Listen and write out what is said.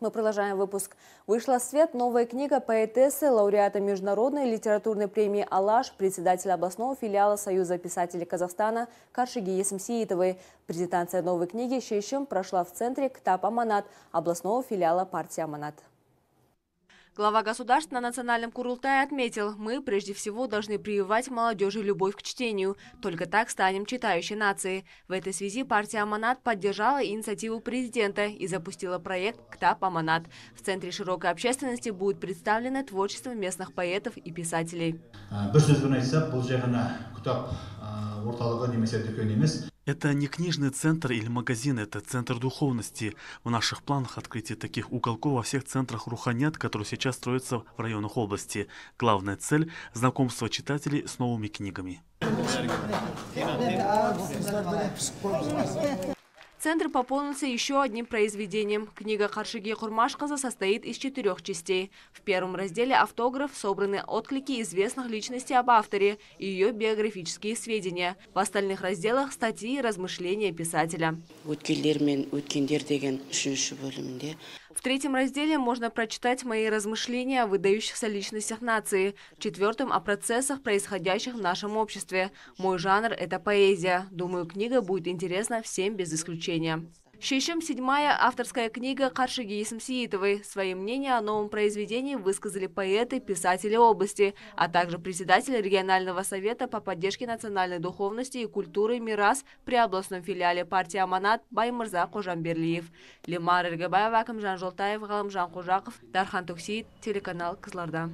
Мы продолжаем выпуск. Вышла в свет новая книга поэтессы, лауреата Международной литературной премии «Алаш», председателя областного филиала Союза писателей Казахстана Каршиги Есмсиитовой. Презентация новой книги «Шещем» прошла в центре КТАП «Аманат» областного филиала партии «Аманат». Глава государства на национальном Курултае отметил, мы прежде всего должны прививать молодежи любовь к чтению. Только так станем читающей нацией. В этой связи партия «Аманат» поддержала инициативу президента и запустила проект «Ктап Аманат». В центре широкой общественности будет представлено творчество местных поэтов и писателей. Э, а, это не книжный центр или магазин, это центр духовности. В наших планах открытие таких уголков во всех центрах Руханят, которые сейчас строятся в районах области. Главная цель – знакомство читателей с новыми книгами. Центр пополнился еще одним произведением. Книга Харшиги Хурмашказа состоит из четырех частей. В первом разделе «Автограф» собраны отклики известных личностей об авторе и ее биографические сведения. В остальных разделах – статьи и размышления писателя. В третьем разделе можно прочитать мои размышления о выдающихся личностях нации, в четвертом – о процессах, происходящих в нашем обществе. Мой жанр – это поэзия. Думаю, книга будет интересна всем без исключения. Шешим – седьмая авторская книга Харшиги Исмсиитовой. Свои мнения о новом произведении высказали поэты, писатели области, а также председатель регионального совета по поддержке национальной духовности и культуры «Мирас» при областном филиале партии «Аманат» Баймурза Кожамберлиев. Лимар Иргабаева, Акамжан Жолтаев, Галамжан Кужаков, Дархан Туксиит, телеканал «Кызлардан».